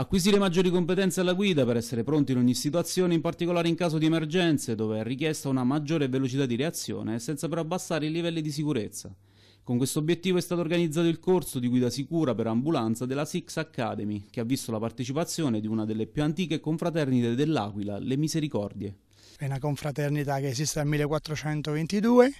Acquisire maggiori competenze alla guida per essere pronti in ogni situazione, in particolare in caso di emergenze, dove è richiesta una maggiore velocità di reazione senza però abbassare i livelli di sicurezza. Con questo obiettivo è stato organizzato il corso di guida sicura per ambulanza della Six Academy, che ha visto la partecipazione di una delle più antiche confraternite dell'Aquila, le Misericordie. È una confraternita che esiste dal 1422,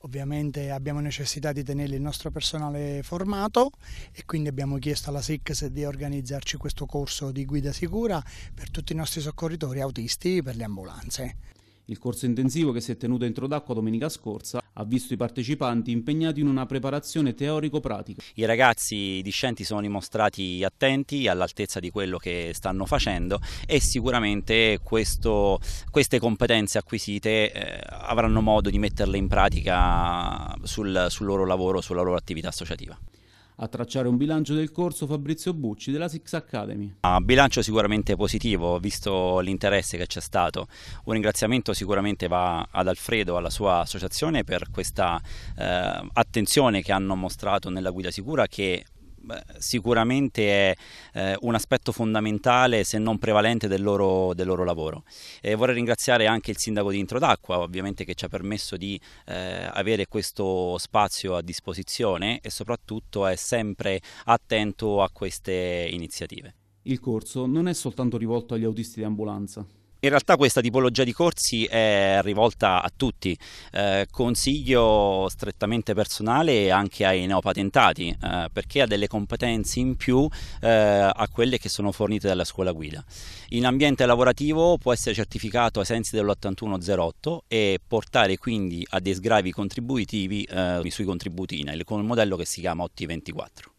ovviamente abbiamo necessità di tenere il nostro personale formato e quindi abbiamo chiesto alla SICS di organizzarci questo corso di guida sicura per tutti i nostri soccorritori autisti per le ambulanze. Il corso intensivo che si è tenuto entro d'acqua domenica scorsa ha visto i partecipanti impegnati in una preparazione teorico-pratica. I ragazzi discenti sono dimostrati attenti all'altezza di quello che stanno facendo e sicuramente questo, queste competenze acquisite eh, avranno modo di metterle in pratica sul, sul loro lavoro, sulla loro attività associativa. A tracciare un bilancio del corso Fabrizio Bucci della Six Academy. Ah, bilancio sicuramente positivo, visto l'interesse che c'è stato. Un ringraziamento sicuramente va ad Alfredo, alla sua associazione, per questa eh, attenzione che hanno mostrato nella guida sicura che sicuramente è eh, un aspetto fondamentale se non prevalente del loro, del loro lavoro. E vorrei ringraziare anche il sindaco di Introdacqua ovviamente che ci ha permesso di eh, avere questo spazio a disposizione e soprattutto è sempre attento a queste iniziative. Il corso non è soltanto rivolto agli autisti di ambulanza, in realtà questa tipologia di corsi è rivolta a tutti, eh, consiglio strettamente personale anche ai neopatentati eh, perché ha delle competenze in più eh, a quelle che sono fornite dalla scuola guida. In ambiente lavorativo può essere certificato ai sensi dell'8108 e portare quindi a dei sgravi contributivi eh, sui contributi INAIL con un modello che si chiama OT24.